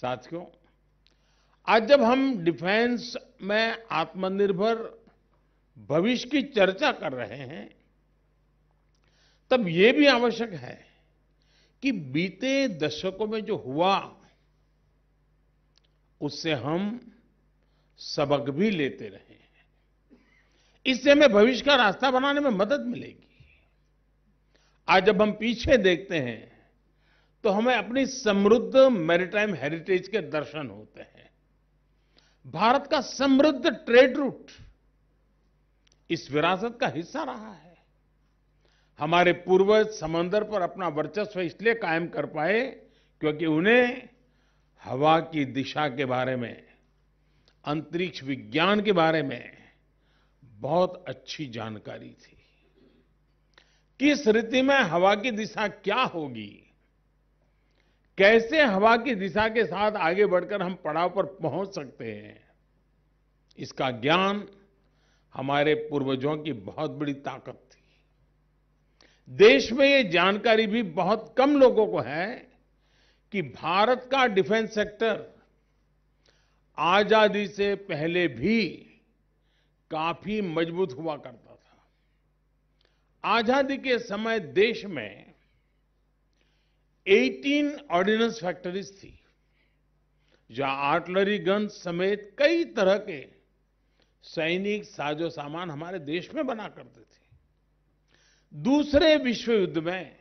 साथियों आज जब हम डिफेंस में आत्मनिर्भर भविष्य की चर्चा कर रहे हैं तब ये भी आवश्यक है कि बीते दशकों में जो हुआ उससे हम सबक भी लेते रहे इससे हमें भविष्य का रास्ता बनाने में मदद मिलेगी आज जब हम पीछे देखते हैं तो हमें अपनी समृद्ध मैरिटाइम हेरिटेज के दर्शन होते हैं भारत का समृद्ध ट्रेड रूट इस विरासत का हिस्सा रहा है हमारे पूर्वज समंदर पर अपना वर्चस्व इसलिए कायम कर पाए क्योंकि उन्हें हवा की दिशा के बारे में अंतरिक्ष विज्ञान के बारे में बहुत अच्छी जानकारी थी किस रीति में हवा की दिशा क्या होगी कैसे हवा की दिशा के साथ आगे बढ़कर हम पड़ाव पर पहुंच सकते हैं इसका ज्ञान हमारे पूर्वजों की बहुत बड़ी ताकत थी देश में ये जानकारी भी बहुत कम लोगों को है कि भारत का डिफेंस सेक्टर आजादी से पहले भी काफी मजबूत हुआ करता था आजादी के समय देश में 18 ऑर्डिनेंस फैक्ट्रीज थी जहां आर्टलरी गन समेत कई तरह के सैनिक साजो सामान हमारे देश में बना करते थे दूसरे विश्व युद्ध में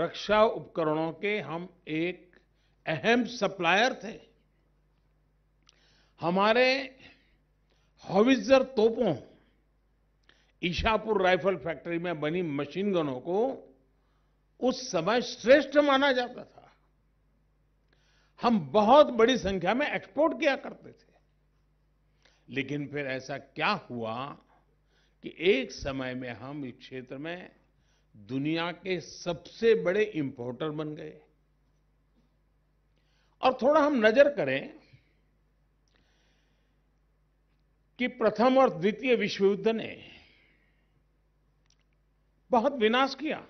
रक्षा उपकरणों के हम एक अहम सप्लायर थे हमारे हॉविजर तोपों ईशापुर राइफल फैक्ट्री में बनी मशीन गनों को उस समय श्रेष्ठ माना जाता था हम बहुत बड़ी संख्या में एक्सपोर्ट किया करते थे लेकिन फिर ऐसा क्या हुआ कि एक समय में हम इस क्षेत्र में दुनिया के सबसे बड़े इंपोर्टर बन गए और थोड़ा हम नजर करें कि प्रथम और द्वितीय विश्व युद्ध ने बहुत विनाश किया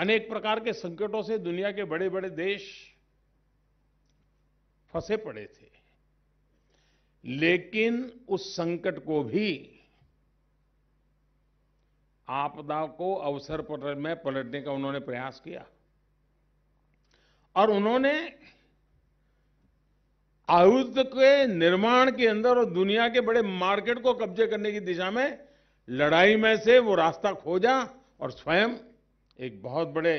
अनेक प्रकार के संकटों से दुनिया के बड़े बड़े देश फंसे पड़े थे लेकिन उस संकट को भी आपदा को अवसर पर में पलटने का उन्होंने प्रयास किया और उन्होंने आयुध के निर्माण के अंदर और दुनिया के बड़े मार्केट को कब्जे करने की दिशा में लड़ाई में से वो रास्ता खोजा और स्वयं एक बहुत बड़े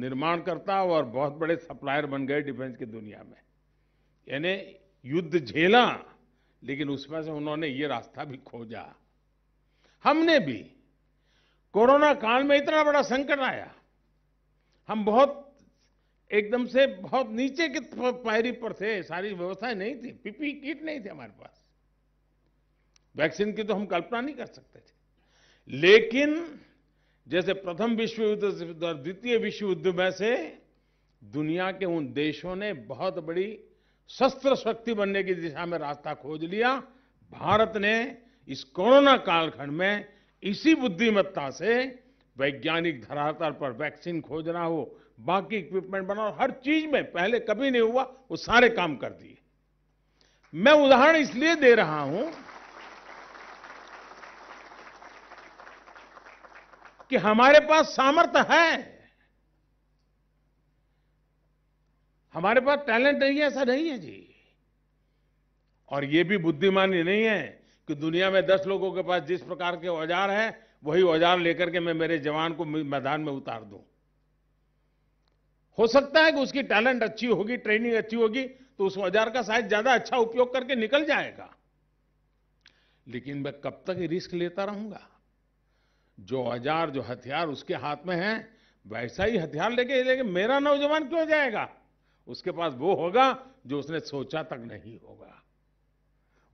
निर्माणकर्ता और बहुत बड़े सप्लायर बन गए डिफेंस की दुनिया में यानी युद्ध झेला लेकिन उसमें से उन्होंने ये रास्ता भी खोजा हमने भी कोरोना काल में इतना बड़ा संकट आया हम बहुत एकदम से बहुत नीचे के पैरी पर थे सारी व्यवस्थाएं नहीं थी पीपी किट नहीं थी हमारे पास वैक्सीन की तो हम कल्पना नहीं कर सकते थे लेकिन जैसे प्रथम विश्व युद्ध और द्वितीय विश्व युद्ध में से दुनिया के उन देशों ने बहुत बड़ी शस्त्र शक्ति बनने की दिशा में रास्ता खोज लिया भारत ने इस कोरोना कालखंड में इसी बुद्धिमत्ता से वैज्ञानिक धरातल पर वैक्सीन खोजना हो बाकी इक्विपमेंट बनाओ हर चीज में पहले कभी नहीं हुआ वो सारे काम कर दिए मैं उदाहरण इसलिए दे रहा हूं कि हमारे पास सामर्थ्य है हमारे पास टैलेंट नहीं है ऐसा नहीं है जी और ये भी बुद्धिमानी नहीं है कि दुनिया में दस लोगों के पास जिस प्रकार के औजार हैं वही औजार लेकर के मैं मेरे जवान को मैदान में उतार दूं हो सकता है कि उसकी टैलेंट अच्छी होगी ट्रेनिंग अच्छी होगी तो उस औजार का शायद ज्यादा अच्छा उपयोग करके निकल जाएगा लेकिन मैं कब तक रिस्क लेता रहूंगा जो हजार जो हथियार उसके हाथ में है वैसा ही हथियार लेके लेकिन मेरा नौजवान क्यों जाएगा उसके पास वो होगा जो उसने सोचा तक नहीं होगा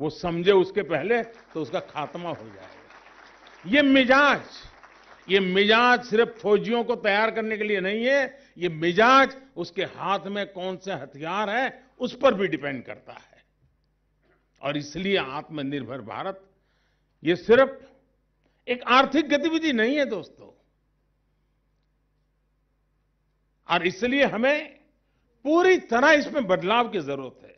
वो समझे उसके पहले तो उसका खात्मा हो जाएगा ये मिजाज ये मिजाज सिर्फ फौजियों को तैयार करने के लिए नहीं है ये मिजाज उसके हाथ में कौन से हथियार है उस पर भी डिपेंड करता है और इसलिए आत्मनिर्भर भारत ये सिर्फ एक आर्थिक गतिविधि नहीं है दोस्तों और इसलिए हमें पूरी तरह इसमें बदलाव की जरूरत है